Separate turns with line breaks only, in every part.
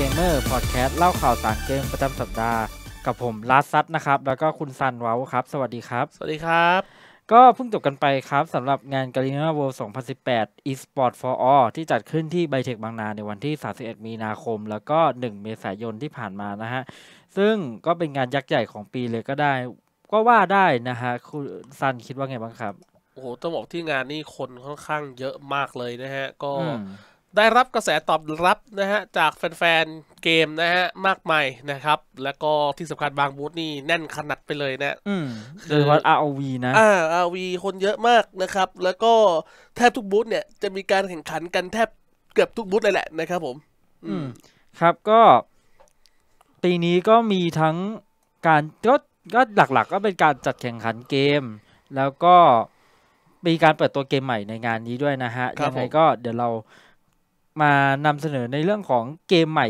เกมเมอร์พอดแคสต์เล่าข่าวสารเกมประจำสัปดาห์กับผมลัสซัตนะครับ แล้วก็คุณซันวาวครับ สวัสดีครับ สวัสดีครับ ก็เพิ่งจบกันไปครับสำหรับงานกาลินาโวิลด์2018 eSport for All ที่จัดขึ้นที่ไบเทคบางนาในวันที่ 31 มีนาคม แล้วก็ 1 เมษายนที่ผ่านมานะฮะ ซึ่งก็เป็นงานยักษ์ใหญ่ของปีเลยก็ได้ ก็ว่าได้นะฮะคุณซันคิดว่าไงบ้างครับ
โอ้โหต้องบอกที่งานนี่คนค่อนข้างเยอะมากเลยนะฮะ ก็ได้รับกระแสตอบรับนะฮะ จากแฟนๆเกมนะฮะมากมายนะครับ แล้วก็ที่สำคัญบางบูธนี่แน่นขนาดไปเลยนะคือว่า ROV นะอ่า ROV คนเยอะมากนะครับ แล้วก็แทบทุกบูธเนี่ยจะมีการแข่งขันกันแทบเกือบทุกบูธเลยแหละนะครับ ผม อืม
ครับก็ปีนี้ก็มีทั้งการก็ก็หลักๆกก็เป็นการจัดแข่งขันเกม แล้วก็มีการเปิดตัวเกมใหม่ในงานนี้ด้วยนะฮะยังไงก็เดี๋ยวเรามานำเสนอในเรื่องของเกมใหม่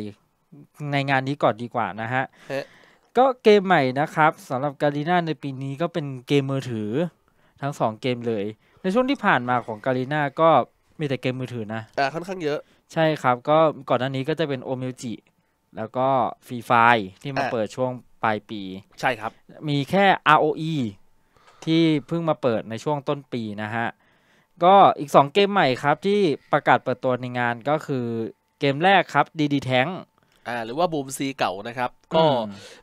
ในงานนี้ก่อนดีกว่านะฮะ ก็เกมใหม่นะครับสำหรับกาลิน่าในปีนี้ก็เป็นเกมมือถือทั้งสองเกมเลย ในช่วงที่ผ่านมาของกาลิน่าก็มีแต่เกมมือถือนะอ่าค่อนข้างเยอะใช่ครับ ก็ก่อนหน้านี้ก็จะเป็นโอเมจิแล้วก็ฟรีไฟที่มาเปิดช่วงปลายปี ใช่ครับมีแค่ ROE ที่เพิ่งมาเปิดในช่วงต้นปีนะฮะก็อีก 2 เกมใหม่ครับ ที่ประกาศเปิดตัวใน
งานก็คือเกมแรกครับดีดีแท้งอ่าหรือว่าบูมซีเก่านะครับ ก็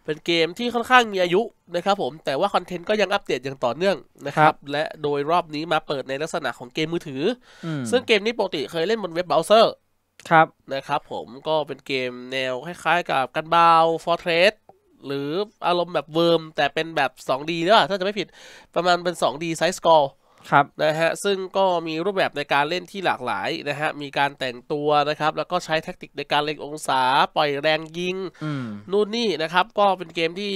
เป็นเกมที่ค่อนข้างมีอายุนะครับผมแต่ว่าคอนเทนต์ก็ยังอัปเดตอย่างต่อเนื่องนะครับ และโดยรอบนี้มาเปิดในลักษณะของเกมมือถือ ซึ่งเกมนี้ปกติเคยเล่นบนเว็บเบราว์เซอร์ครับนะครับ ผมก็เป็นเกมแนวคล้ายๆ กับกันบาวฟอร์เทรสหรืออารมณ์แบบเวิร์มแต่เป็นแบบ 2D ด้วยถ้าจะไม่ผิดประมาณเป็น 2D ไซส์สกอร์ครับนะฮะซึ่งก็มีรูปแบบในการเล่นที่หลากหลายนะฮะมีการแต่งตัวนะครับ แล้วก็ใช้แทคนิคในการเล็งองศา ปล่อยแรงยิงนู่นนี่นะครับ ก็เป็นเกมที่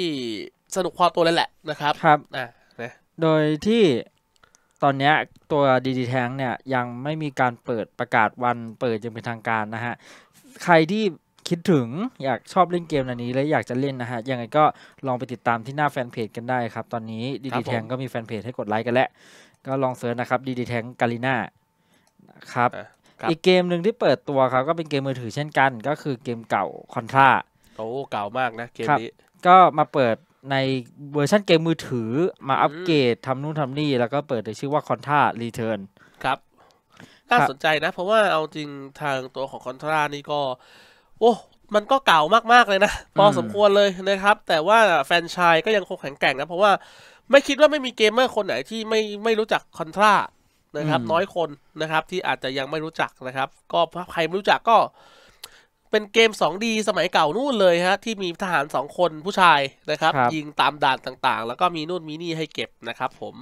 สนุกความตัวเลยแหละนะครับครับอ่ะนะ
โดยที่ตอนนี้ตัวดีดีแทงเนี่ยยังไม่มีการเปิดประกาศวันเปิดยังเป็นทางการนะฮะใครที่คิดถึงอยากชอบเล่นเกมอันนี้และอยากจะเล่นนะฮะยังไงก็ลองไปติดตามที่หน้าแฟนเพจกันได้ครับตอนนี้ดีดีแทงก็มีแฟนเพจให้กดไลค์กันแล้วก็ลองเสิร์ชนะครับดีดีแทงกาลิน่าครับ อีกเกมหนึ่งที่เปิดตัวครับ ก็เป็นเกมมือถือเช่นกันก็คือเกมเก่าคอนทรา
โอ้เก่ามากนะเกมนี้
ก็มาเปิดในเวอร์ชันเกมมือถือมาอัปเกรดทำนู่นทำนี่แล้วก็เปิดในชื่อว่าคอนทรารีเทิร์นครับ
น่าสนใจนะเพราะว่าเอาจริงทางตัวของคอนทรานี่ก็ โอ้ มันก็เก่ามากๆเลยนะพอสมควรเลยนะครับแต่ว่าแฟนชายก็ยังคงแข็งแกร่งนะเพราะว่าไม่คิดว่าไม่มีเกมเมอร์คนไหนที่ไม่ไม่รู้จักคอนทรานะครับน้อยคนนะครับที่อาจจะยังไม่รู้จักนะครับ ก็ใครไม่รู้จักก็เป็นเกม 2D สมัยเก่านู่นเลยฮะที่มีทหาร 2 คนผู้ชายนะครับรบยิงตามด่านต่างๆ แล้วก็มีนู่นมีนี่ให้เก็บนะครับ ผม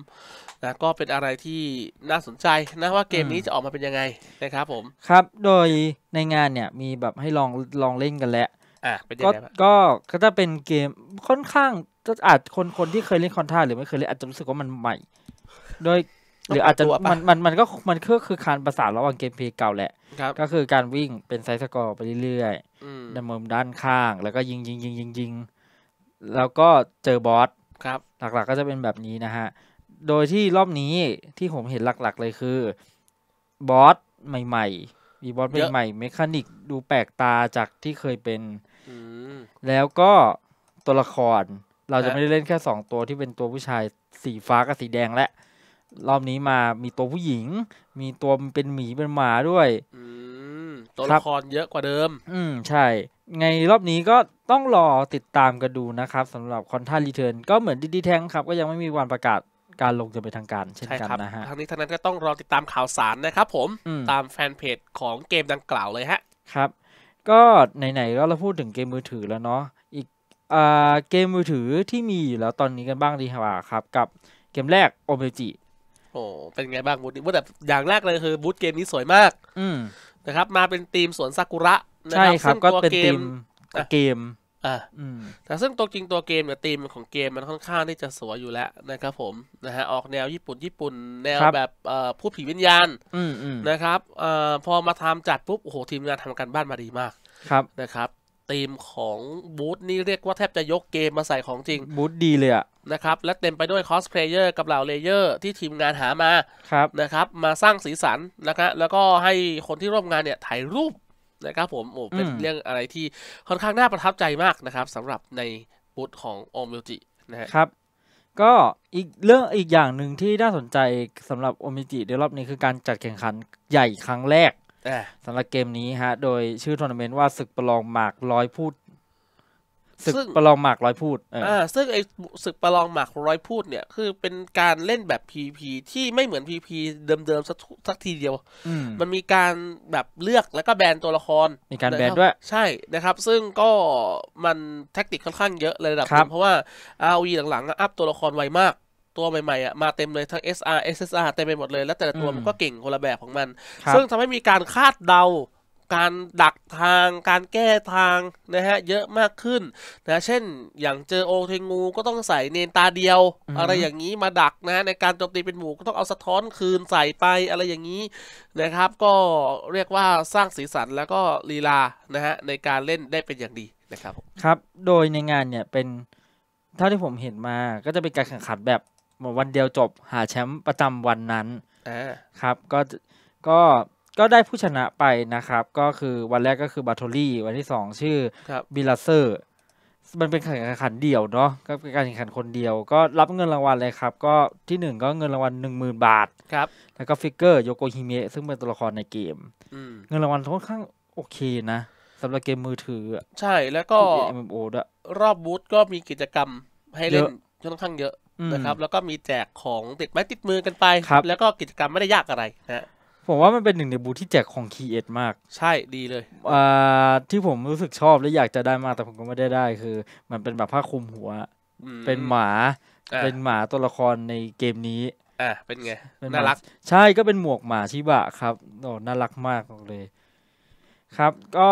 นะก็เป็นอะไรที่น่าสนใจนะว่าเกมนี้จะออกมาเป็นยังไงนะครับ ผมค
รับ โดยในงานเนี่ยมีแบบให้ลองลองเล่นกันแล้วก็ก็ถ้าเป็นเกมค่อนข้างก็อาจคนคนที่เคยเล่นคอนท่าหรือไม่เคยเล่น อาจจะรู้สึกว่ามันใหม่ โดยหรืออาจจะมันมันมันก็มันก็คือการประสานระหว่างเกมเพย์เก่าแหละ ก็คือการวิ่งเป็นไซส์สกอร์ไปเรื่อยๆดันมุมด้านข้างแล้วก็ยิงยิงยิงยิงยิงแล้วก็เจอบอสครับ หลักๆก็จะเป็นแบบนี้นะฮะ โดยที่รอบนี้ที่ผมเห็นหลักๆเลยคือ บอสใหม่ๆ มีบอสใหม่ๆเมคานิกดูแปลกตาจากที่เคยเป็นแล้วก็ตัวละครเราจะไม่ได้เล่นแค่สองตัวที่เป็นตัวผู้ชายสีฟ้ากับสีแดงและรอบนี้มามีตัวผู้หญิง มีตัวเป็นหมีเป็นหมาด้วย
ตัวละครเยอะกว่าเดิม
อืมใช่ไงรอบนี้ก็ต้องรอติดตามกันดูนะครับสำหรับคอนท่ารีเทิร์นก็เหมือนดิดีแทงครับ ก็ยังไม่มีวันประกาศการลงจะเป็นทางการเช่นกันนะฮะทาง
นี้ทางนั้นก็ต้องรอติดตามข่าวสารนะครับ ผมตามแฟนเพจของเกมดังกล่าวเลยฮะ
ครับ ก็ไหนๆก็เราพูดถึงเกมมือถือแล้วเนาะเกมมือถือที่มีอยู่แล้วตอนนี้กันบ้างดีกว่าครับ กับเกมแรกโอเมจิ
โอ้เป็นไงบ้างบูธนี้ว่าแต่อย่างแรกเลยคือบูธเกมนี้สวยมาก อืนะครับ มาเป็นธีมสวนซากุระใช่ครับก็เป็นธีมเกมอ่าแต่ซึ่งตัวจริงตัวเกมเนี่ยธีมของเกมมันค่อนข้างที่จะสวยอยู่แล้วนะครับผมนะฮะออกแนวญี่ปุ่น ญี่ปุ่นแนวแบบผู้ผีวิญญาณนะครับอพอมาทำจัดปุ๊บโอ้โหทีมงานทำการบ้านมาดีมากครับนะครับธีมของบูธนี่เรียกว่าแทบจะยกเกมมาใส่ของจริง
บูธดีเลยอะ
นะครับและเต็มไปด้วยคอสเพลเยอร์กับเหล่าเลเยอร์ที่ทีมงานหามาครับนะครับมาสร้างสีสันนะครับแล้วก็ให้คนที่ร่วมงานเนี่ยถ่ายรูปนะครับผมโอ้เป็นเรื่องอะไรที่ค่อนข้างน่าประทับใจมากนะครับสำหรับในบูธของโอมิจิ
นะครับก็อีกเรื่องอีกอย่างหนึ่งที่น่าสนใจสำหรับโอมิจิในรอบนี้คือการจัดแข่งขันใหญ่ครั้งแรกสำหรับเกมนี้ฮะ โดยชื่อทัวร์นาเมนต์ว่า ศึกประลองหมากร้อยพูด ศึกประลองหมากร้อยพูดอ่า
ซึ่งไอ้ศึกประลองหมากร้อยพูดเนี่ย คือเป็นการเล่นแบบพีพีที่ไม่เหมือนพีพีเดิมๆสักสักทีเดียว มันมีการแบบเลือกแล้วก็แบนตัวละคร มีการแบนด้วย ใช่นะครับ ซึ่งก็มันแท็กติกค่อนข้างเยอะเลยระดับนเพราะว่าอาวีหลังๆ อัพตัวละครไวมากตัวใหม่ๆอ่ะมาเต็มเลยทั้ง SR SSR เต็มไปหมดเลยแล้วแต่ละตัวมันก็เก่งคนละแบบของมัน ซึ่งทำให้มีการคาดเดา การดักทาง การแก้ทางนะฮะเยอะมากขึ้นนะเช่นอย่างเจอโอเทงูก็ต้องใส่เนนตาเดียว อะไรอย่างนี้มาดักนะในการโจมตีเป็นหมู่ก็ต้องเอาสะท้อนคืนใส่ไปอะไรอย่างนี้นะครับก็เรียกว่าสร้างสีสันแล้วก็ลีลานะฮะในการเล่นได้เป็นอย่างดีนะครับ
ครับโดยในงานเนี่ยเป็นเท่าที่ผมเห็นมาก็จะเป็นการแข่งขันแบบวันเดียวจบหาแชมป์ประจำวันนั้นครับก็ก็ก็ได้ผู้ชนะไปนะครับ ก็คือวันแรกก็คือบาโทลี่ วันที่สองชื่อบิลาเซอร์มันเป็นการแข่งขันเดี่ยวเนาะก็เป็นการแข่งขันคนเดียว ก็รับเงินรางวัลเลยครับ ก็ที่หนึ่งก็เงินรางวัลหนึ่งหมื่นบาทครับแล้วก็ฟิกเกอร์โยโกฮิเมะซึ่งเป็นตัวละครในเกม เงินรางวัลค่อนข้างโอเคนะสำหรับเกมมือถือ
ใช่แล้วก็ MMO ด้วยรอบบูธก็มีกิจกรรมให้เล่นค่อนข้างเยอะนะครับแล้วก็มีแจกของติดไม้ติดมือกันไปแล้วก็กิจกรรมไม่ได้ยากอะไรนะ
ผมว่ามันเป็นหนึ่งในบูธที่แจกของคีเอ็ดมาก ใช่ดีเลย อ่าที่ผมรู้สึกชอบและอยากจะได้มากแต่ผมก็ไม่ได้ได้คือ มันเป็นแบบผ้าคลุมหัว เป็นหมาเป็นหมาตัวละครในเกมนี้
อ่าเป็นไงน่ารัก
ใช่ก็เป็นหมวกหมาชิบะครับโอ้น่ารักมากเลย ครับ ก็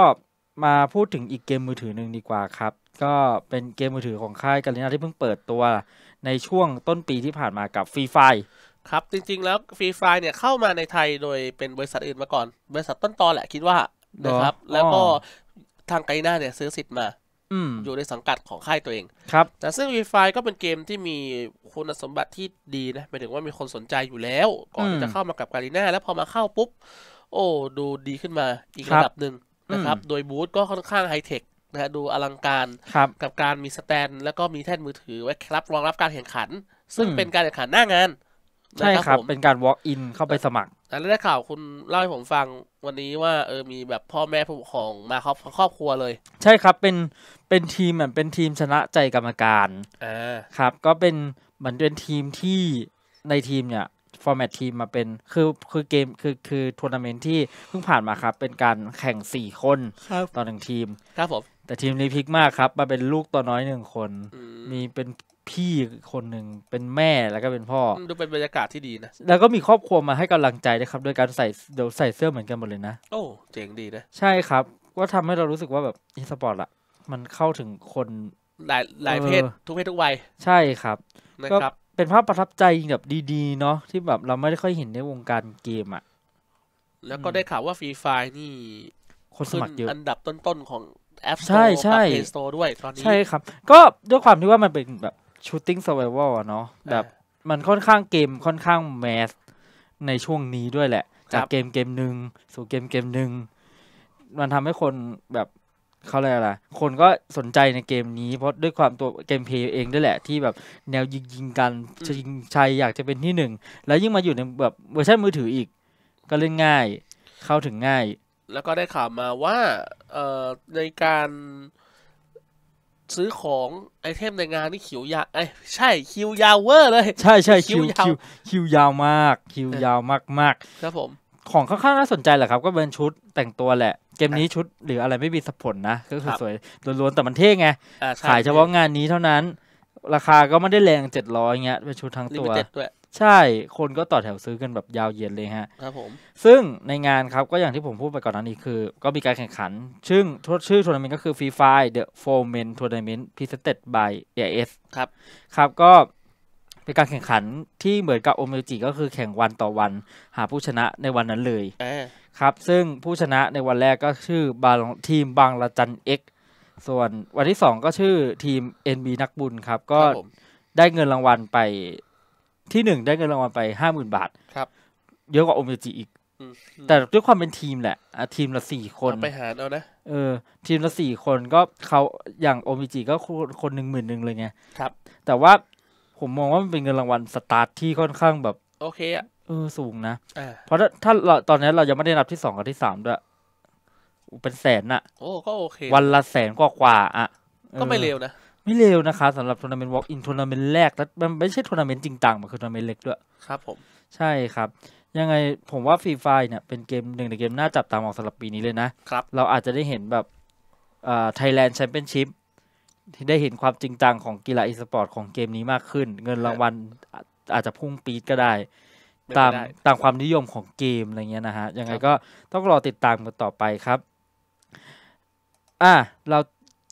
มาพูดถึงอีกเกมมือถือหนึ่งดีกว่าครับ ก็เป็นเกมมือถือของค่ายกาลินาที่เพิ่งเปิดตัวในช่วงต้นปีที่ผ่านมากับฟรีไฟ
ครับ จริงๆแล้วฟรีไฟเนี่ยเข้ามาในไทยโดยเป็นบริษัทอื่นมาก่อน บริษัทต้นตอแหละ คิดว่านะครับแล้วก็ทางไกน่าเนี่ยซื้อสิทธิ์มาอยู่ในสังกัดของค่ายตัวเองครับแต่ซึ่งฟรีไฟก็เป็นเกมที่มีคุณสมบัติที่ดีนะหมายถึงว่ามีคนสนใจอยู่แล้ว ก่อนจะเข้ามากับการีน่าแล้วพอมาเข้าปุ๊บโอ้ ดูดีขึ้นมาอีกระดับหนึ่งนะครับ โดยบูธก็ค่อนข้างไฮเทคนะฮะดูอลังการรกับการมีสแตนแล้วก็มีแท่นมือถือไว้รับ รองรับการแข่งขัน ซึ่งเป็นการแข่งขันหน้างาน ใช่ครับ เป็น
การ walk in เข้าไปสมัคร
แล่ได้ข่าวคุณ เล่าให้ผมฟังวันนี้ว่าเออมีแบบพ่อแม่ผู้ปกครองมาครอบครอบครัวเลย
ใช่ครับเป็นเป็นทีมเหมือนเป็นทีมชนะใจกรรมการอครับ ก็เป็นเหมือนเป็นทีมที่ในทีมเนี่ยฟอร์แมตทีมมาเป็นคือคือเกมคือคือทัวร์นาเมนต์ที่เพิ่งผ่านมาครับ เป็นการแข่งสี่คนคต่อหนึ่งทีมครับผมแต่ทีมนี้พลิกมากครับมาเป็นลูกตัวน้อยหนึ่งคน มีเป็นพี่คนหนึ่งเป็นแม่แล้วก็เป็นพ่อดูเป็นบรรยากาศที่ดีนะ แล้วก็มีครอบครัวมาให้กำลังใจนะครับโดยการใส่เดี๋ยวใส่เสื้อเหมือนกันหมดเลยนะ
โอ้ เจ๋งดีนะ
ใช่ครับก็ทำให้เรารู้สึกว่าแบบอีสปอร์ตอะมันเข้าถึงคน
หลายหลายเพศทุกเพศทุกวัย
ใช่ครับนะครับเป็นภาพประทับใจแบบดี ๆเนาะที่แบบเราไม่ได้ค่อยเห็นในวงการเกมอะ
แล้วก็ได้ข่าวว่าฟรีไฟนี่ คนสมัครเยอะอันดับต้นๆของแอปสโตร์กับ Play s t o r ด้วยตอนนี้ใช่ครับ
ก็ด้วยความที่ว่ามันเป็นแบบ Shooting Survival อะเนาะ แบบมันค่อนข้างเกมค่อนข้างแมสในช่วงนี้ด้วยแหละ จากเกมเกมหนึ่งสู่เกมเกมหนึ่ง มันทำให้คนแบบเขาเรียกอะไรคนก็สนใจในเกมนี้ เพราะด้วยความตัวเกมเพย์เองด้วยแหละ ที่แบบแนวยิงยิงกันชิงชัยอยากจะเป็นที่หนึ่งแล้วยิ่งมาอยู่ในแบบเวอร์ชันมือถืออีก ก็เล่นง่ายเข้าถึงง่าย
แล้วก็ได้ข่าวมาว่าในการซื้อของไอเทมในงานนี่คิวยาวไอใช่คิวยาวเวอร์เลยใช่ใช่คิวคิว
คิวยาวมากคิวยาวมากมากครับผมของค่อนข้างน่าสนใจแหละครับ ก็เป็นชุดแต่งตัวแหละ เกมนี้ชุดหรืออะไรไม่มีสผลนะก็คือสวยล้วนๆ แต่มันเท่ไง ขายเฉพาะงานนี้เท่านั้น ราคาก็ไม่ได้แรงเจ็ดร้อยเงี้ยเป็นชุดทั้งตัวใช่ คนก็ต่อแถวซื้อกันแบบยาวเย็ยเลยฮะ ครับผม ซึ่งในงานครับ ก็อย่างที่ผมพูดไปก่อนนน้นนี้คือ ก็มีการแข่งขัน ซึ่งชื่อทัวร์นาเมนต์ก็คือฟรีไฟเดอะโฟร์เมนทัวร์นาเมนต์พิเศษเต็ดบายเอเอสครับ ครับ ก็เป็นการแข่งขันที่เหมือนกับโอเมจิก็คือแข่งวันต่อวัน หาผู้ชนะในวันนั้นเลย ครับ ซึ่งผู้ชนะในวันแรกก็ชื่อบาทีมบางละจันเอ็กส่วนวันที่สองก็ชื่อทีม NB นักบุญครับ ก็ได้เงินรางวัลไปที่หนึ่งได้เงินรางวัลไปห้าหมื่นบาทครับ เยอะกว่าโอเมจิอีก แต่ด้วยความเป็นทีมแหละอะทีมละสี่คนไปหาเอานะเออ ทีมละสี่คนก็เขาอย่างโอเมจิก็คนหนึ่งหมื่นหนึ่งเลยไงครับ แต่ว่าผมมองว่ามันเป็นเงินรางวัลสตาร์ทที่ค่อนข้างแบบโอเคอ่ะเออสูงนะเพราะถ้าเราตอนนี้เรายังไม่ได้นับที่สองกับที่สามด้วยเป็นแสนน่ะโอ้ก็โอเควันละแสนกว่ากว่าอ่ะ ก็ไม่เร็วนะไม่เร็วนะคะสำหรับทัวร์นาเมนต์วอล์กอินทัวร์นาเมนต์แรกแล่มันไม่ใช่ทัวร์นาเมนต์จริงจัง มันคือทัวร์นาเมนต์เล็กด้วย ครับผม ใช่ครับ ยังไงผมว่าฟรีไฟเนี่ยเป็นเกมหนึ่งในเกมน่าจับตามองสำหรับปีนี้เลยนะ ครับ เราอาจจะได้เห็นแบบไทยแลนด์แชมเปี้ยนชิพที่ได้เห็นความจริงจังของกีฬาอีสปอร์ตของเกมนี้มากขึ้น เงินรางวัลอาจจะพุ่งปีดก็ได้ ตามตามความนิยมของเกมอะไรเงี้ยนะฮะยังไงก็ต้องรอติดตามกันต่อไปครับอ่ะเรา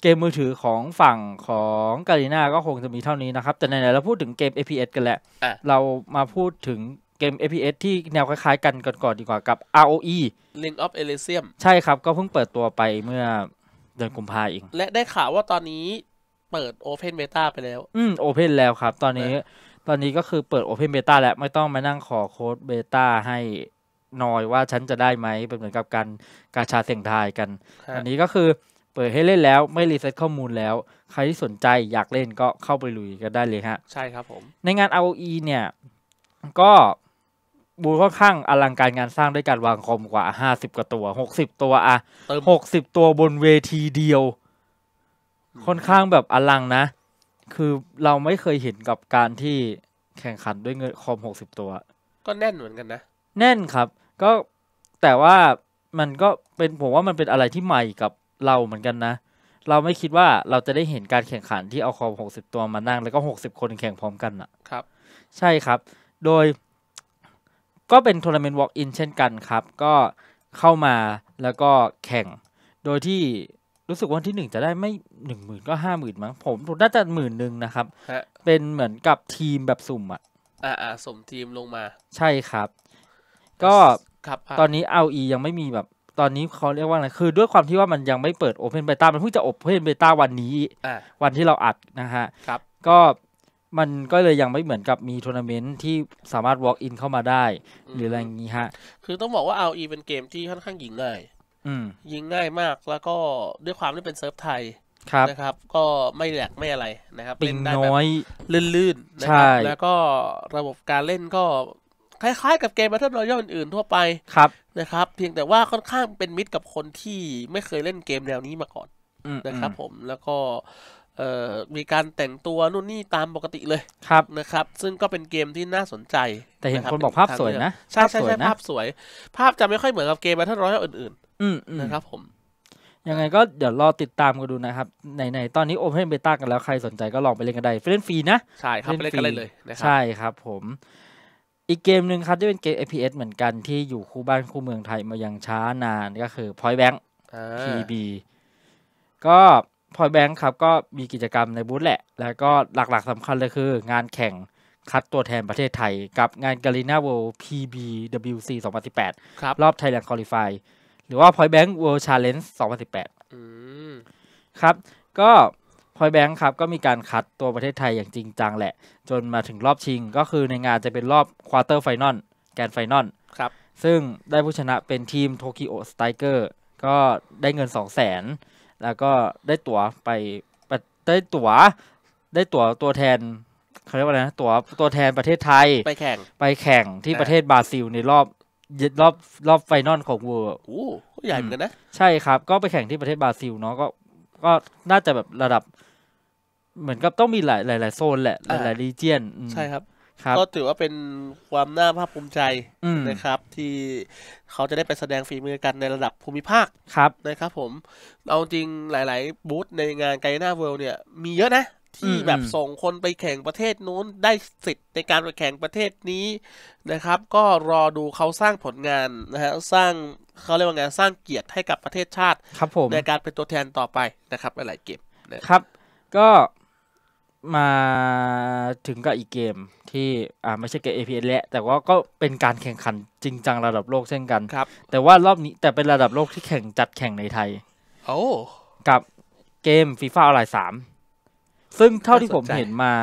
เกมมือถือของฝั่งของกาลิน่าก็คงจะมีเท่านี้นะครับ แต่ไหนๆ เราพูดถึงเกม FPS กันแหละ เรามาพูดถึงเกม FPS ที่แนวคล้ายๆกันก่อนๆดีกว่ากับ ROE
Link of Elysium
ใช่ครับก็เพิ่งเปิดตัวไปเมื่อเดือนกุมภาพัเอง
และได้ข่าวว่าตอนนี้เปิด Open Beta ไปแล้ว
อืม Open แล้วครับ ตอนนี้ตอนนี้ก็คือเปิด Open Beta แล้วไม่ต้องมานั่งขอโค้ดเบต้าให้หน่อยว่าฉันจะได้ไหมเป็นเหมือนกับการกาชาเสียงทายกัน อันนี้ก็คือเปิดให้เล่นแล้วไม่รีเซ็ตข้อมูลแล้ว ใครที่สนใจอยากเล่นก็เข้าไปลุยกันได้เลยฮะ ใช่ครับผม ในงาน ROE เนี่ย ก็บูค่อนข้างอลังการงานสร้างด้วยการวางคอมกว่าห้าสิบกว่าตัวหกสิบตัวอะหกสิบตัวบนเวทีเดียวค่อนข้างแบบอลังนะ คือเราไม่เคยเห็นกับการที่แข่งขันด้วยเงินคอมหกสิบตัว
ก็แน่นเหมือนกันนะ
แน่นครับ ก็แต่ว่ามันก็เป็นผมว่ามันเป็นอะไรที่ใหม่กับเราเหมือนกันนะ เราไม่คิดว่าเราจะได้เห็นการแข่งขันที่เอาคอมหกสิบตัวมานั่งแล้วก็หกสิบคนแข่งพร้อมกันอะครับ ใช่ครับ โดย ก็เป็นทัวร์นาเมนต์วอล์กอินเช่นกันครับ ก็เข้ามาแล้วก็แข่ง โดยที่รู้สึกวันที่หนึ่งจะได้ไม่หนึ่งหมื่นก็ห้าหมื่นมั้งผมูกน่าจะหมื่นหนึ่งนะครับ เป็นเหมือนกับทีมแบบสุ่มอะ
อ่าอ่าสมทีมลงมา
ใช่ครับ ก็ครับตอนนี้เอาอียังไม่มีแบบตอนนี้เขาเรียกว่าอะไร คือ ด้วยความที่ว่ามันยังไม่เปิดโอเพนเบต้า มันเพิ่งจะอเพนเบต้าวันนี้อวันที่เราอัดนะฮะครับก็มันก็เลยยังไม่เหมือนกับมีทัวร์นาเมนต์ที่สามารถ walk in เข้ามาได้ หรืออะไรอย่างนี้ฮะ
คือต้องบอกว่าเอาอีเป็นเกมที่ค่อนข้างยิงง่ายยิงง่ายมากแล้วก็ด้วยความที่เป็นเซิร์ฟไทยครับนะครับ ก็ไม่แหลกไม่อะไรนะครับเล่นได้แบบน้อยลื่นๆนะครับใช่แล้วก็ระบบการเล่นก็คล้ายๆกับเกมมาเทิลรอยัลอื่นๆ ทั่วไปครับ นะครับ เพียงแต่ว่าค่อนข้างเป็นมิตรกับคนที่ไม่เคยเล่นเกมแนวนี้มาก่อนนะครับ ผมแล้วก็มีการแต่งตัวนู่นนี่ตามปกติเลยครับนะครับ ซึ่งก็เป็นเกมที่น่าสนใจ แต่เห็นคนบอกภาพสวยนะใช่ใช่ใช่ภาพสวย ภาพจะไม่ค่อยเหมือนกับเกมมาทเทิลรอยัลอื่นๆนะครับ ผม
ยังไงก็เดี๋ยวรอติดตามกันดูนะครับไหนๆ ตอนนี้โอเพนเบต้ากันแล้วใครสนใจก็ลองไปเล่นกันได้เล่นฟรีนะใช่ครับเล่นกันเลยใช่ครับ ผมอีกเกมหนึ่งครับที่เป็นเกม a p s เหมือนกันที่อยู่คู่บ้านคู่เมืองไทยมายังช้านานก็คือ Point Bank PB ก็ Point Bank ครับก็มีกิจกรรมในบูธแหละ แล้วก็หลัก ๆสำคัญเลยคือ งานแข่งคัดตัวแทนประเทศไทยกับงาน g a r i n a World PBWC 2018ครับรอบ Thailand Qualify หรือว่า Point Bank World Challenge 2018 ครับ ก็พอยแบงค์ครับ ก็มีการคัดตัวประเทศไทยอย่างจริงจังแหละ จนมาถึงรอบชิงก็คือในงานจะเป็นรอบควอเตอร์ไฟนอลแกนไฟนอลครับซึ่งได้ผู้ชนะเป็นทีมโตเกียวสไตเกอร์ก็ได้เงิน 2 0 0แสนแล้วก็ได้ตั๋วไป ได้ตั๋วได้ตั๋วตัวแทนเขาเรียกว่าอะไรนะตั๋วตัวแทนประเทศไทย ไปแข่งไปแข่งที่ประเทศบราซิลในรอบรอบรอบไฟนอลของเวอร์โอ้ใหญ่เหมือนกันนะใช่ครับ ก็ไปแข่งที่ประเทศบราซิลเนาะก็ก็น่าจะแบบระดับ เหมือนกับต้องมีหลายหลายโซนแหละ หลายหลายรีเจียนใช่ครับครับ ก
็ถือว่าเป็นความน่าภาคภูมิใจนะครับ ที่เขาจะได้ไปแสดงฝีมือกันในระดับภูมิภาคครับนะครับผมเอาจริงหลายๆ บูธในงานไกด์หน้าเวิลด์เนี่ยมีเยอะนะที่แบบส่งคนไปแข่งประเทศนู้นได้สิทธิ์ในการไปแข่งประเทศนี้นะครับ ก็รอดูเขาสร้างผลงานนะฮะสร้างเขาเรียกว่าไงสร้างเกียรติให้กับประเทศชาติครับผมในการเป็นตัวแทนต่อไปนะครับหลายเกมนะครับก็
มาถึงกับอีกเกมที่อ่าไม่ใช่เกม APS แล้วแต่ว่าก็เป็นการแข่งขันจริงจังระดับโลกเช่นกันครับแต่ว่ารอบนี้แต่เป็นระดับโลกที่แข่งจัดแข่งในไทยโอ้กับเกมฟีฟ่าออนไลน์สามซึ่งเท่าที่ผมเห็นมา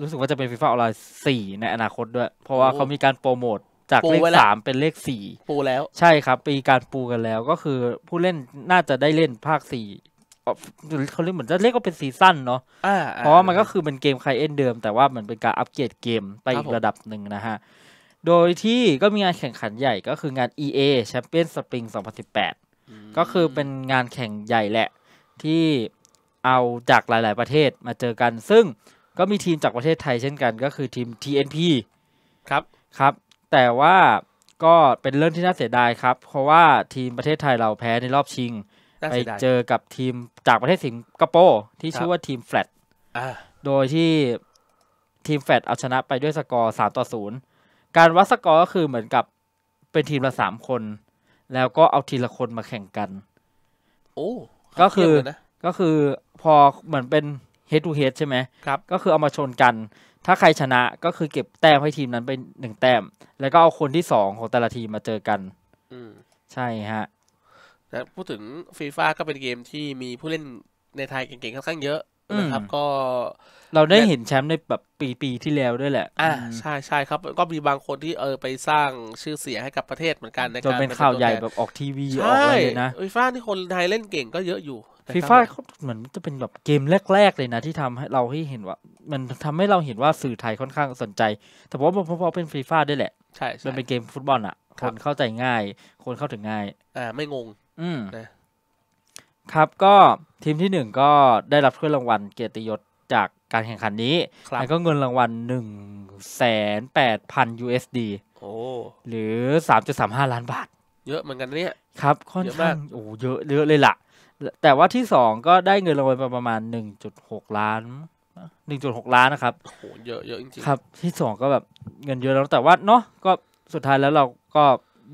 รู้สึกว่าจะเป็นฟีฟ่าออนไลน์สี่ในอนาคตด้วย เพราะว่าเขามีการโปรโมทจากเลขสามเป็นเลขสี่ปูแล้วใช่ครับ ปีการปูกันแล้วก็คือผู้เล่นน่าจะได้เล่นภาคสี่เขาเรียกเหมือนจะเรียกว่าเป็นซีซั่นเนาะเพราะมันก็คือเป็นเกมใคเอ็นเดิม แต่ว่ามันเป็นการอัปเกรดเกมไปอีกระดับหนึ่งนะฮะโดยที่ก็มีงานแข่งขันใหญ่ก็คืองาน EA Champion Spring 2018 ก็คือเป็นงานแข่งใหญ่แหละ ที่เอาจากหลาย ๆประเทศมาเจอกันซึ่งก็มีทีมจากประเทศไทยเช่นกันก็คือทีม TNP ครับ ครับ แต่ว่าก็เป็นเรื่องที่น่าเสียดายครับ เพราะว่าทีมประเทศไทยเราแพ้ในรอบชิง ไปเจอกับทีมจากประเทศสิงคโปร์ที่ชื่อว่าทีมแฟลตโดยที่ทีมแฟลตเอาชนะไปด้วยสกอร์สามต่อศูนย์การวัดสกอร์ก็คือเหมือนกับเป็นทีมละสามคน แล้วก็เอาทีละคนมาแข่งกัน โอ้ก็คือก็คือพอเหมือนเป็นเฮดทูเฮดใช่ไหมครับก็คือเอามาชนกัน ถ้าใครชนะก็คือเก็บแต้มให้ทีมนั้นไปหนึ่งแต้ม แล้วก็เอาคนที่สองของแต่ละทีมมาเจอกัน อืใช่ฮะ
แต่พูดถึงฟีฟ่าก็เป็นเกมที่มีผู้เล่นในไทยเก่งๆค่อนข้างเยอะนะครับก็
เราได้เห็นแชมป์ในแบบปีปีที่แล้วด้วยแหละ อ่า ใช
่ใช่ครับ ก็มีบางคนที่เออไปสร้างชื่อเสียงให้กับประเทศเหมือนกันในการเป็นข่าวใหญ่แบบออกทีวีออกอะไรนะฟีฟ่าที่คนไทยเล่นเก่งก็เยอะอยู่ฟีฟ่า
เหมือนจะเป็นแบบเกมแรกๆ เลยนะ ที่ทำให้เราให้เห็นว่า มันทำให้เราเห็นว่าสื่อไทยค่อนข้างสนใจแต่เพราะเพราะเป็นฟีฟ่าด้วยแหละ ใช่มันเป็นเกมฟุตบอลอ่ะคนเข้าใจง่าย คนเข้าถึงง่าย
อ่าไม่งง อืมนะ
ครับก็ทีมที่หนึ่งก็ได้รับถ้วยรางวัลเกียรติยศจากการแข่งขันนี้แล้วก็เงินรางวัลหนึ่งแสนแปดพัน USD โอ้หรือสามจุดสามห้าล้านบาท
เยอะเหมือนกันเนี่ยครับค่อนข้าง
โอ้เยอะเยอะเลยล่ะแต่ว่าที่สองก็ได้เงินรางวัลประมาณหนึ่งจุดหกล้านหนึ่งจุดหกล้านนะครับโอ้โหเยอะเยอะจริงครับที่สองก็แบบเงินเยอะแล้วแต่ว่าเนาะก็สุดท้ายแล้วเราก็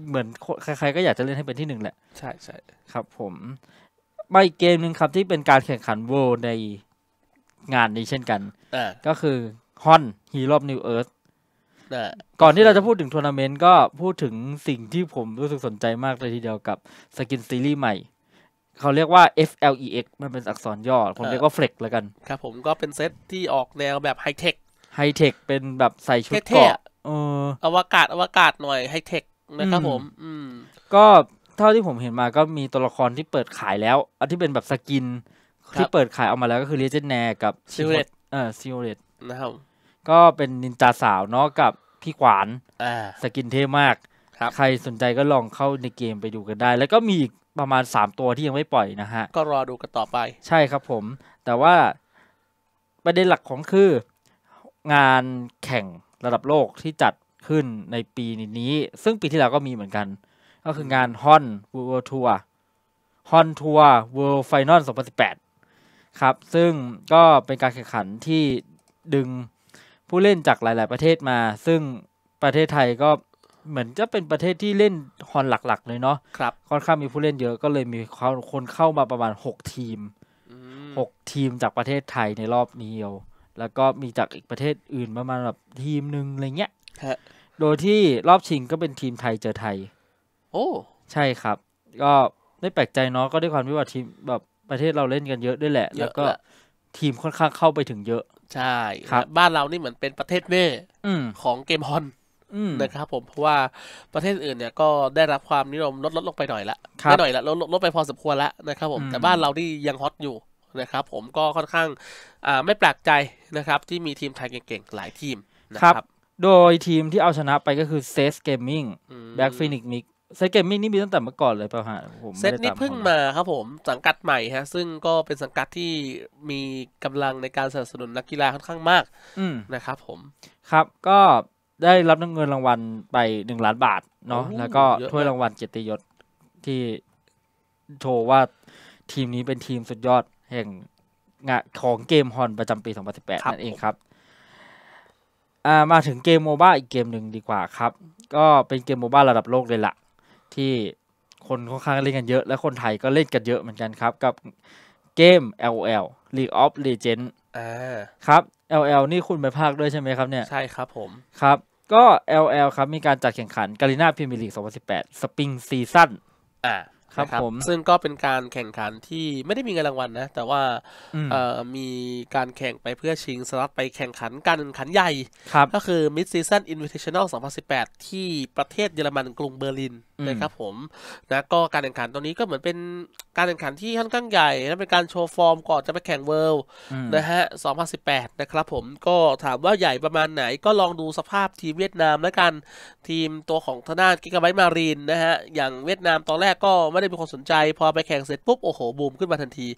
เหมือนใครๆก็อยากจะเล่นให้เป็นที่หนึ่งแหละ ใช่ใช่ครับผมมาอีกเกมหนึ่งครับที่เป็นการแข่งขันโว ในงานนี้เช่นกันก็คือฮอนฮีโร่นิวเอิร์ธก่อนที่เราจะพูดถึงทัวร์นาเมนต์ก็พูดถึงสิ่งที่ผมรู้สึกสนใจมากเลยทีเดียวกับสกินซีรีส์ใหม่เขาเรียกว่า FLEX มันเป็นอักษรย่อผมเรียกว่าเฟล็กแล้วกัน ครับผมก
็เป็นเซตที่ออกแนวแบบไฮเทค
ไฮเทคเป็นแบบใส่ชุดเกาะ
อวกาศอวกาศหน่อยไฮเทคนะครับผมอืม
ก็เท่าที่ผมเห็นมาก็มีตัวละครที่เปิดขายแล้วอันที่เป็นแบบสกินที่เปิดขายออกมาแล้วก็คือเรจินแนกับซิอเลตเออซิอเลตนะครับก็เป็นนินจาสาวเนาะกับพี่ขวานอสกินเท่มากครับ ใครสนใจก็ลองเข้าในเกมไปดูกันได้ แล้วก็มีอีกประมาณ 3 ตัวที่ยังไม่ปล่อยนะฮะ ก็รอดูกันต่อไปใช่ครับผม แต่ว่าประเด็นหลักของคืองานแข่งระดับโลกที่จัดขึ้นในปีนี้ ซึ่งปีที่แล้วก็มีเหมือนกัน ก็คืองานฮอนเวิร์ทัวร์ฮอนทัวร์เวิด์ไฟนอล2018ครับ ซึ่งก็เป็นการแข่งขันที่ดึงผู้เล่นจากหลาย ๆ ประเทศมา ซึ่งประเทศไทยก็เหมือนจะเป็นประเทศที่เล่นฮอนหลักๆ เลยเนาะครับ ค่อนข้างมีผู้เล่นเยอะก็เลยมีคนเข้ามาประมาณหกทีมหกทีมจากประเทศไทยในรอบนี้เดียวแล้วก็มีจากอีกประเทศอื่นประมาณแบบทีมหนึ่งอะไรเงี้ยโดยที่รอบชิงก็เป็นทีมไทยเจอไทย โอ้ ใช่ครับ ก็ไม่แปลกใจเนาะก็ด้วยความที่ว่าทีมแบบประเทศเราเล่นกันเยอะด้วยแหละแล้วก็ทีมค่อนข้างเข้าไปถึงเยอะ
ใช่ครับบ้านเรานี่เหมือนเป็นประเทศแม่ของเกมฮอนนะครับผมเพราะว่าประเทศอื่นเนี่ยก็ได้รับความนิยมลดลดลงไปหน่อยละไม่หน่อยละลดลดไปพอสมควรละนะครับ ผมแต่บ้านเราที่ยังฮอตอยู่นะครับ ผมก็ค่อนข้างไม่แปลกใจนะครับ ที่มีทีมไทยเก่งๆหลายทีมนะครับ
โดยทีมที่เอาชนะไปก็คือเซสเกมมิ่งแบ็กฟินิกมิกเซสเกมมิ่งนี่มีตั้งแต่เมื่อก่อนเลยป่ะฮะผมเซสนี่เพิ่ง
มาครับผม สังกัดใหม่ฮะซึ่งก็เป็นสังกัดที่มีกำลังในการสนับสนุนนักกีฬาค่อนข้างมากนะครับผม
ครับก็ได้รับเงินรางวัลไปหนึ่งล้านบาทเนาะแล้วก็ถ้วยรางวัลเกียรติยศที่โชว์ว่าทีมนี้เป็นทีมสุดยอดแห่งงของเกมฮอนประจำปี 2018 นั่นเองครับ มาถึงเกมโมบ้าอีกเกมหนึ่งดีกว่าครับ ก็เป็นเกมโมบ้าระดับโลกเลยละ่ะ ที่คนค่อนข้างเล่นกันเยอะ และคนไทยก็เล่นกันเยอะเหมือนกันครับ กับเกม LOL League of Legends ครับ LL นี่คุณไปภาคด้วยใช่ไหมครับเนี่ย ใช่ครับผม ครับ ก็ LL
ครับมีการจัดแข่งขันการีนาพิมี์ลีก2018 สปริงซีซั่นอ่าครับผมซึ่งก็เป็นการแข่งขันที่ไม่ได้มีเงินรางวัลนะ แต่ว่ามีการแข่งไปเพื่อชิงสล็อตไปแข่งขันการแข่งขันใหญ่ ก็คือ Mid Season Invitational 2018 ที่ประเทศเยอรมันกรุงเบอร์ลินนะครับผมนะก็การแข่งขันตรงนี้ก็เหมือนเป็นการแข่งขันที่ค่อนข้างใหญ่และเป็นการโชว์ฟอร์มก่อนจะไปแข่งเวิลด์นะฮะ2018นะครับผมก็ถามว่าใหญ่ประมาณไหน ก็ลองดูสภาพทีมเวียดนามแล้วกันทีมตัวของทนากิกาไบมารีนนะฮะอย่างเวียดนามตอนแรกก็ไม่ได้มีคนสนใจ พอไปแข่งเสร็จปุ๊บโอ้โห บูมขึ้นมาทันที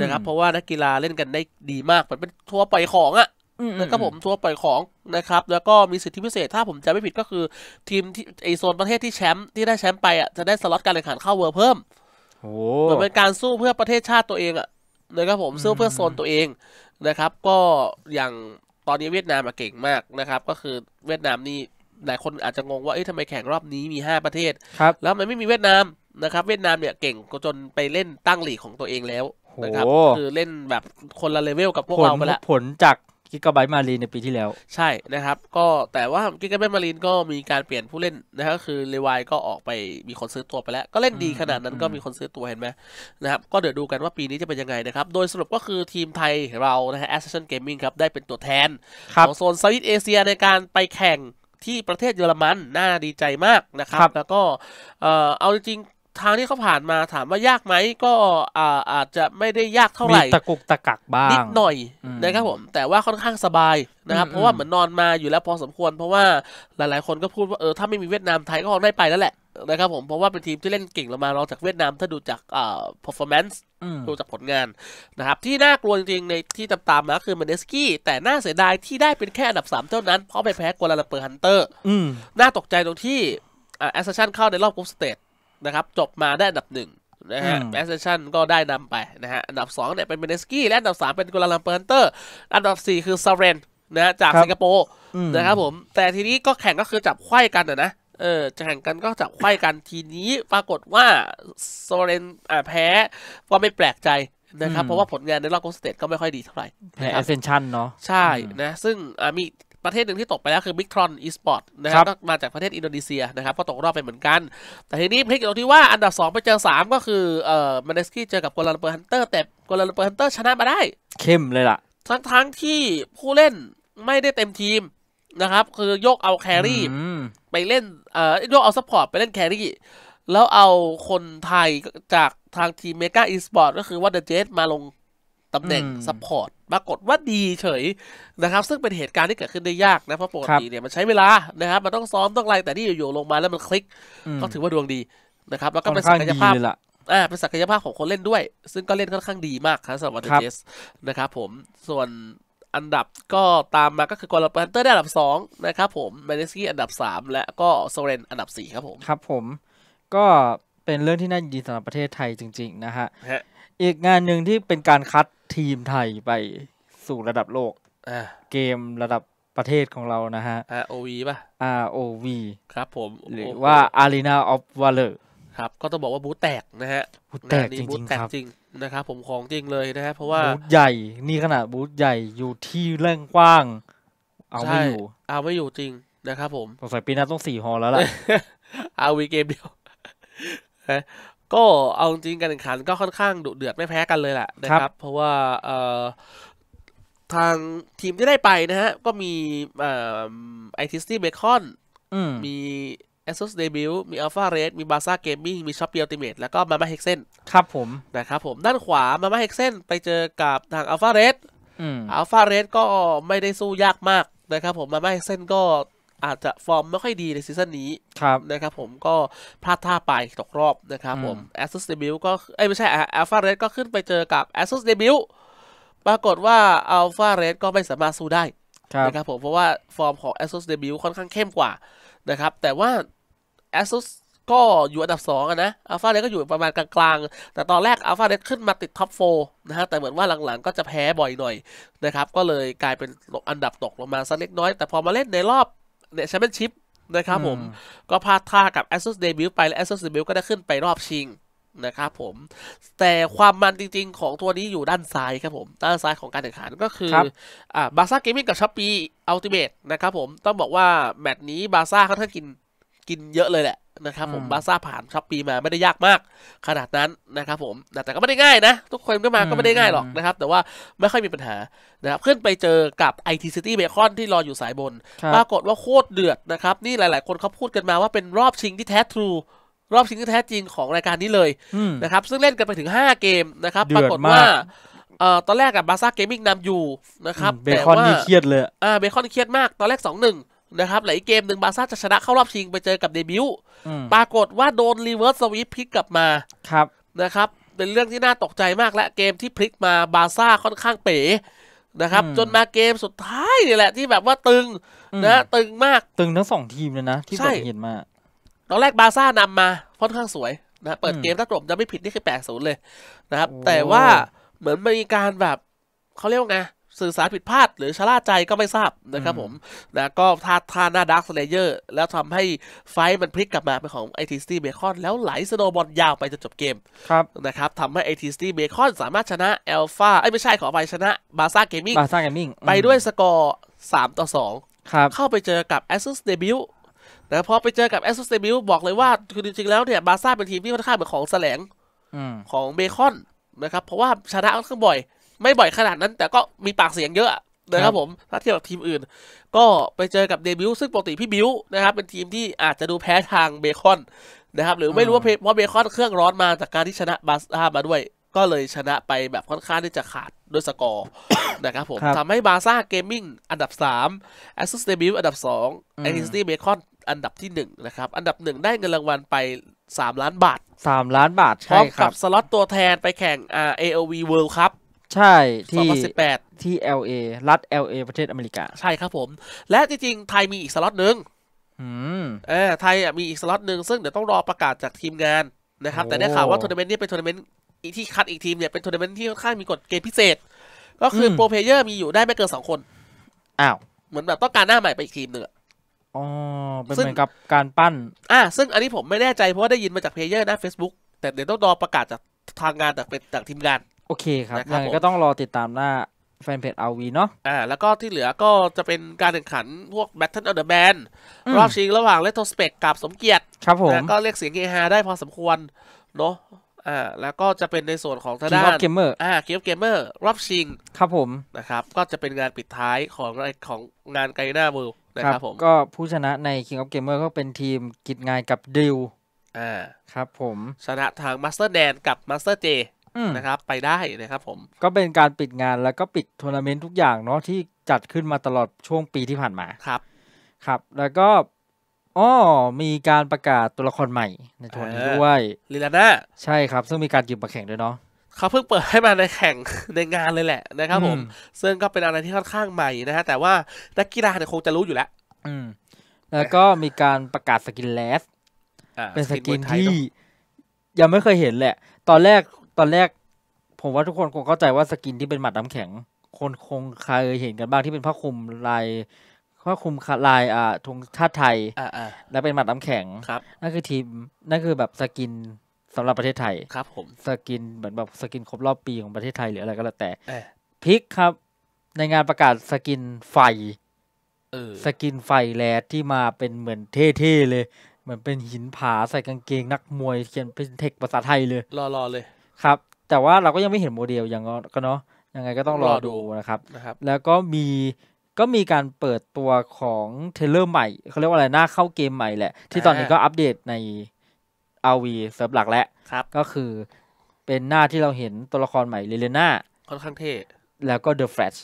นะครับเพราะว่านักกีฬาเล่นกันได้ดีมากเหมือนเป็นทัวร์ปล่อยของอะนะครับผมตัวปล่อยของนะครับ แล้วก็มีสิทธิพิเศษถ้าผมจะไม่ผิดก็คือ ทีมที่ไอโซนประเทศที่แชมป์ที่ได้แชมป์ไปอ่ะจะได้สล็อตการแข่งขันเข้าเวอร์เพิ่มเหมือนเป็นการสู้เพื่อประเทศชาติตัวเองอ่ะนะครับผมสู้เพื่อโซนตัวเองนะครับ ก็อย่างตอนนี้เวียดนามเก่งมากนะครับ ก็คือเวียดนามนี่ หลายคนอาจจะงงว่าเอ๊ะทำไมแข่งรอบนี้มี 5 ประเทศครับแล้วมันไม่มีเวียดนามนะครับเวียดนามเนี่ยเก่งจนไปเล่นตั้งหลีกของตัวเองแล้วนะครับคือเล่นแบบคนละเลเวลกับพวกเราไปแล้ว
ผลจากกิกาไบต์มารีในปีที่แล้ว
ใช่นะครับก็แต่ว่ากิกาไบต์มารีนก็มีการเปลี่ยนผู้เล่นนะครับคือเลวายก็ออกไปมีคนซื้อตัวไปแล้ว ก็เล่นดีขนาดนั้นก็มีคนซื้อตัวเห็นไหมนะครับก็เดี๋ยวดูกันว่าปีนี้จะเป็นยังไงนะครับ โดยสรุปก็คือทีมไทยเรานะฮะแอสเซชั่นเกมมิ่งครับ ได้เป็นตัวแทน ของโซนสซาตสเอเชียในการไปแข่งที่ประเทศเยอรมันน่าดีใจมากนะครับแล้วก็เอาจริงทางที่เขาผ่านมาถามว่ายากไหมก็อ่าอาจจะไม่ได้ยากเท่าไหร่มีตะกุกตะกักบ้างนิดหน่อยนะครับผมแต่ว่าค่อนข้างสบายนะครับเพราะว่าเหมือนนอนมาอยู่แล้วพอสมควร เพราะว่าหลายๆคนก็พูดว่าเออถ้าไม่มีเวียดนามไทยก็คงได้ไปแล้วแหละนะครับผมเพราะว่าเป็นทีมที่เล่นเก่งลงมาเราจากเวียดนามถ้าดูจากอ่า performance ดูจากผลงานนะครับที่น่ากลัวจริงๆในที่ตามๆมาคือมันเดสกี้แต่น่าเสียดายที่ได้เป็นแค่อันดับ3เท่านั้นเพราะไปแพ้กัวลาลัมเปอร์ฮันเตอร์น่าตกใจตรงที่แอสเซชันเข้าในรอบกรุ๊ปสเตจนะครับจบมาได้อันดับหนึ่งนะฮะแอสเซชันก็ได้นำไปนะฮะอันดับ2เนี่ยเป็นเบเนสกี้ และอันดับ 3 เป็นกุลาลัมเปอร์เตอร์ อันดับ4คือซาเรนนะจากสิงคโปร์นะครับผมแต่ทีนี้ก็แข่งก็คือจับไข้กันนะเออจะแข่งกันก็จับไข้กันทีนี้ปรากฏว่าซาเรนอ่าแพ้ก็ไม่แปลกใจนะครับเพราะว่าผลงานในรอบโกสเตตก็ไม่ค่อยดีเท่าไหร่ในแอสเซ
นชันเนาะใช่
นะซึ่งมีประเทศหนึ่งที่ตกไปแล้วคือบิ๊กทรอนอีสปอร์ตนะครับมาจากประเทศอินโดนีเซียนะครับ ก็ตกรอบไปเหมือนกัน แต่ทีนี้พลิกตรงที่ว่าอันดับ 2 ไปเจอ 3 ก็คือเอ่อมาเนสกี้เจอกับกอลาันเปอร์ฮันเตอร์แต่กอลาันเปอร์ฮันเตอร์ชนะมาได้ เข้มเลยล่ะ ทั้งทั้งที่ผู้เล่นไม่ได้เต็มทีมนะครับ คือยกเอาแครี่ไปเล่นเอ่อยกเอาซัพพอร์ตไปเล่นแครี่แล้วเอาคนไทยจากทางทีมเมกาอีสปอร์ตก็คือว่าเดอะเจสมาลงตำแหน่งซัพพอร์ตปรากฏว่าดีเฉยนะครับ ซึ่งเป็นเหตุการณ์ที่เกิดขึ้นได้ยากนะ เพราะปกติเนี่ยมันใช้เวลานะครับมันต้องซ้อมต้องไลไรแต่นี่อยู่ ๆ ลงมาแล้วมันคลิกก็ถือว่าดวงดีนะครับ แล้วก็เป็นศักยภาพอ่าเป็นศักยภาพของคนเล่นด้วย ซึ่งก็เล่นค่อนข้างดีมากครับสำหรับวันเจสนะครับผมส่วนอันดับก็ตามมาก็คือกอลเปนเตอร์ได้อันดับ2นะครับผมแมนเนสกี้อันดับ3 และก็โซเรนอันดับ4ครับผม
ครับผมก็เป็นเรื่องที่น่ายินดีสำหรับประเทศไทยจริงๆนะฮะอีกงานหนึ่งที่เป็นการคัดทีมไทยไปสู่ระดับโลกเกมระดับประเทศของเรานะฮะ ROV ป่ะ ROV
ครับผมหรือว่า
Arena of Valor
ครับ ก็ต้องบอกว่าบูแตกนะฮะบูแตกจริงจริงจริงนะครับ ผมของจริงเลยนะฮะเพราะว่าบูธ
ใหญ่ นี่ขนาดบูธใหญ่อยู่ที่เรื่องกว้าง เอาไม่อยู่
เอาไม่อยู่จริงนะครับผม
สงสัยปีหน้าต้องสี่ฮอลแล้วล่ะ
ROV เกมเดียวก็เอาจริงการแข่งขันก็ค่อนข้างดุเดือดไม่แพ้กันเลยแหละนะครับเพราะว่าทางทีมที่ได้ไปนะฮะก็มีไอทิสตี้เบคอนมี ASUS Debut มี Alpha Red มี b a า a Gaming มี s h o p ป e Ultimate แล้วก็ Mama Hexen ครับผม นะครับผมด้านขวา Mama Hexen ไปเจอกับทาง Alpha Red อ l p h a Red ก็ไม่ได้สู้ยากมากนะครับ ผม Mama Hexen ก็อาจจะฟอร์มไม่ค่อยดีในซีซั่นนี้นะครับผมก็พลาดท่าไปตกรอบนะครับผมแอสซัสเดบิวก็ไม่ใช่อัลฟาเรสก็ขึ้นไปเจอกับแอสซัสเดบิวปรากฏว่าอัลฟาเรสก็ไม่สามารถสู้ได้นะครับผมเพราะว่าฟอร์มของ ASUS เดบิวค่อนข้างเข้มกว่านะครับแต่ว่า ASUS ก็อยู่อันดับ2อ่ะนะอัลฟาเรสก็อยู่ประมาณกลาง ๆ แต่ตอนแรกอัลฟาเรสขึ้นมาติดท็อป4นะฮะแต่เหมือนว่าหลังๆก็จะแพ้บ่อยหน่อยนะครับก็เลยกลายเป็นอันดับตกลงมาสักเล็กน้อย แต่พอมาเล่นในรอบเนี่ยแชมเปี้ยนชิพนะครับผม ก็พลาดท่ากับ Asus Debut ไป และ Asus Debut ก็ได้ขึ้นไปรอบชิงนะครับผม แต่ความมันจริงๆ ของตัวนี้อยู่ด้านซ้ายครับผม ด้านซ้ายของการแข่งขันก็คืออ่าบาซ่าเกมมิ่งกับช้อปปี้อัลติเมทนะครับผม ต้องบอกว่าแมตช์นี้บาซ่าเขาท่านกินกินเยอะเลยแหละนะครับผมบาซ่าผ่านช็อปปีมาไม่ได้ยากมาก ขนาดนั้นนะครับผมแต่ก็ไม่ได้ง่ายนะ ทุกคนก็มาก็ไม่ได้ง่ายหรอกนะครับแต่ว่าไม่ค่อยมีปัญหานะครับขึ้นไปเจอกับ i ซิตี้เบคอนที่รออยู่สายบนปรากฏว่าโคตรเดือดนะครับนี่หลายๆ คนเขาพูดกันมาว่าเป็นรอบชิงที่แท้ทรู รอบชิงที่แท้จริงของรายการนี้เลยนะครับซึ่งเล่นกันไปถึง 5 เกมนะครับปรากฏว่าเอ่อตอนแรกกับบาซ่าเกมิ่งนำอยู่นะครับเบคอนี่เครียดเลยอ่าเบคอนเครียดมาก ตอนแรก2-1นะครับหลายเกมหนึ่งบาซ่าจะชนะเข้ารอบชิงไปเจอกับเดบิวตปรากฏว่าโดนรีเวิร์สสวิปพลิกกลับมาครับนะครับ เป็นเรื่องที่น่าตกใจมากและเกมที่พลิกมาบาซ่าค่อนข้างเป๋นะครับ จนมาเกมสุดท้ายนี่แหละ ที่แบบว่าตึงนะตึงมาก
ตึงทั้งสองทีมเลยนะ ที่ผมเห็นมา
ตอนแรกบาซ่านำมาค่อนข้างสวยนะเปิดเกมถ้าจบจะไม่ผิด นี่คือแปดศูนย์เลยนะครับแต่ว่าเหมือนมีการแบบเขาเรียกว่าไงสื่อสารผิดพลาดหรือชะล่าใจก็ไม่ทราบนะครับผมนะก็ท่าท่าหน้าดักสเลเยอร์แล้วทำให้ไฟมันพลิกกลับมาเป็นของไอทีสตีเบคอนแล้วไหลสโนบอลยาวไปจนจบเกม ครับนะครับทำให้ไอทีสตีเบคอนสามารถชนะเอลฟาไอไม่ใช่ขอไปชนะบาซ่าเกมมิ่งบาซ่าเกมมิ่งไปด้วยสกอร์สามต่อสองเข้าไปเจอกับแอสซัสเดบิวนะพอไปเจอกับแอสซัสเดบิวบอกเลยว่าคือจริงๆแล้วเนี่ยบาซ่าเป็นทีมที่ค่อนข้างเหมือนของแสลงของเบคอนนะครับเพราะว่าชนะค่อนข้างบ่อยไม่บ่อยขนาดนั้นแต่ก็มีปากเสียงเยอะนะครับผมถ้าเทียบกับทีมอื่น ก็ไปเจอกับเดบิวซึ่งปกติพี่บิวนะครับ เป็นทีมที่อาจจะดูแพ้ทางเบคอนนะครับ หรือไม่รู้ว่าเพราะเบคอนเครื่องร้อนมาจากการที่ชนะบาส่ามาด้วย ก็เลยชนะไปแบบค่อนข้างที่จะขาดด้วยสกอร์นะครับผมทำให้บาซ่าเกมมิ่งอันดับ 3 a s s u s d e b u วอันดับ2 a n t i c i b a เบคอันดับที่1นะครับอันดับ 1 ได้เงินรางวัลไป 3 ล้านบาท
3 ล้านบาทใช่ครับพร้อมกับส
ล็อตตัวแทนไปแข่ง AOV World Cup ใช่ที่2018ที่ LA รัฐ LA ประเทศอเมริกา ใช่ครับผม และจริงๆ ไทยมีอีกสล็อตหนึ่งเออ ไทยมีอีกสล็อตหนึ่งซึ่งเดี๋ยวต้องรอประกาศจากทีมงานนะครับแต่ได้ข่าวว่าทัวร์นาเมนต์นี้เป็นทัวร์นาเมนต์ที่คัดอีกทีมเนี่ยเป็นทัวร์นาเมนต์ที่ค่อนข้างมีกฎเกณฑ์พิเศษ ก็คือโปรเพเยอร์มีอยู่ได้ไม่เกินสองคนอ้าวเหมือนแบบต้องการหน้าใหม่ไปอีกทีมหนึ่ง
อ๋อเป็นเหมือนกับการปั้น
อ่าซึ่งอันนี้ผมไม่แน่ใจเพราะว่าได้ยินมาจากเพเยอร์นะเฟซบุ๊กแต่เดี๋ยวต้องรอประกาศจากทางงานจากเป็นจากทีมงาน
โอเคครับนะรัยับงก็ต้องรอติดตามหน้าแฟนเพจอวีเนาะ
อ่าแล้วก็ที่เหลือก็จะเป็นการแข่งขันพวก Battle of the Band อืรอบชิงระหว่างเลตโตสเปกกับสมเกียรติครับผมก็เรียกเสียงเฮฮาได้พอสมควรเนาะอ่าแล้วก็จะเป็นในส่วนของทางคด้าอนเกมเมอร์อ่าเกมเกมเมอร์รอบชิงครับผมนะครับก็จะเป็นงานปิดท้ายของของงานไกน่าเวิลนะครับผม
ก็ผู้ชนะใน King of Gamer ก็เป็นทีมกิจงานกับดิวอ่าครับผม
ชนะทาง Master Dan กับ Master J นะครับไปได้นะครับ ผม
ก็เป็นการปิดงานแล้วก็ปิดทัวร์นาเมนต์ทุกอย่างเนาะที่จัดขึ้นมาตลอดช่วงปีที่ผ่านมาครับ ครับ แล้วก็อ๋อมีการประกาศตัวละครใหม่ในทัวร์นี้ด้วยลิลาน่าใช่ครับซึ่งมีการยืมมาแข่งด้วยเนาะ
เขาเพิ่งเปิดให้มาในแข่งในงานเลยแหละนะครับ ผม ซึ่งก็เป็นอะไรที่ค่อนข้างใหม่นะฮะแต่ว่านักกีฬาเนี่ยคงจะรู้อยู่แล้ว
อืม แล้วก็มีการประกาศสกินเลสเป็นสกินที่ยังไม่เคยเห็นแหละ ตอนแรกตอนแรกผมว่าทุกคนคงเข้าใจว่าสกินที่เป็นหมัดน้ำแข็ง คนคงเคยเห็นกันบ้างที่เป็นผ้าคลุมลายผ้าคลุมลายอ่าธงชาติไทยอ่าอและเป็นหมัดน้ำแข็งครับนั่นคือทีมนั่นคือแบบสกินสำหรับประเทศไทย ครับ ผมสกินเหมือนแบบสกินครบรอบปีของประเทศไทยหรืออะไรก็แล้วแต่พิกครับ ในงานประกาศสกินไฟสกินไฟแรดที่มาเป็นเหมือนเท่ๆเลย เหมือนเป็นหินผาใส่กางเกงนักมวยเขียนเป็นเทคภาษาไทยเลยรอๆอเลยครับ แต่ว่าเราก็ยังไม่เห็นโมเดลอย่างก็เนาะยังไงก็ต้องรอดูนะครับนะรบแล้วก็มีก็มีการเปิดตัวของเทเลอร์ใหม่เขาเรียกว่าอะไรหน้าเข้าเกมใหม่แหละที่ตอนนี้ก็อัปเดตใน RV เซิร์ฟหลักแล้วครับก็คือเป็นหน้าที่เราเห็นตัวละครใหม่เลเลน่าค่อนข้างเท่แล้วก็เดอะแฟลช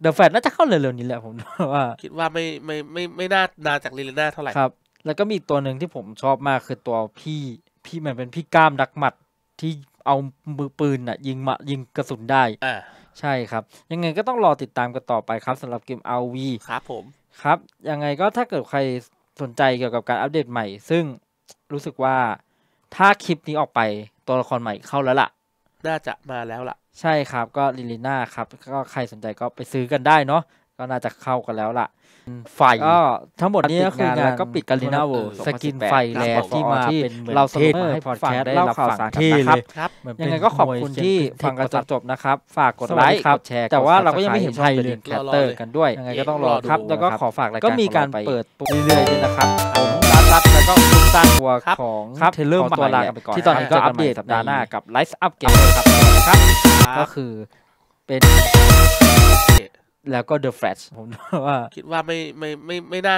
เดอะแฟลชน่าจะเข้าเร็วๆนี้แหละผมว่าคิ
ดว่าไม่ไม่ไม่ไม่น่านานจากเลเลน่าเท่าไหร่ครับ
แล้วก็มีตัวหนึ่งที่ผมชอบมากคือตัวพี่พี่มันเป็นพี่ก้ามดักหมัดที่เอามือปืนอ่ะ ยิงมายิงกระสุนได้อ่ใช่ครับ ยังไงก็ต้องรอติดตามกันต่อไปครับสำหรับเกม RV ครับผม ครับ ยังไงก็ถ้าเกิดใครสนใจเกี่ยวกับการอัปเดตใหม่ ซึ่งรู้สึกว่าถ้าคลิปนี้ออกไปตัวละครใหม่เข้าแล้วล่ะ
น่าจะมาแล้วล่ะ
ใช่ครับก็ลิลิน่าครับก็ใครสนใจก็ไปซื้อกันได้เนาะก็น่าจะเข้ากันแล้วล่ะ ไฟก็ทั้งหมดนี้คืองานก็ปิดกันลินาเวิร์สกินไฟ แลนที่มาที่เราเสนอให้พอดแคสต์ได้รับฟังกันลยครับ ยังไงก็ขอบคุณที่ฟังกันจนจบนะครับ ฝากกดไลค์กดแชร์แต่ว่าเราก็ยังไม่เห็นไทยเลยแคตเตอร์กันด้วย ยังไงก็ต้องรอครับ แล้วก็ขอฝากรายการก็มีการเปิดเรื่อยๆนะครับผมรับรัฐแล้วก็คุณตั้งตัวของเทเลอร์ตัวลากันไปก่อนที่ตอนนี้ก็อัปเดตสัปดาห์หน้า กับไลฟ์อัพเกมครับก็คือเป็นแล้วก็ The Flash ผมว่าคิดว่าไม่ไม่ไม่ไม่น่า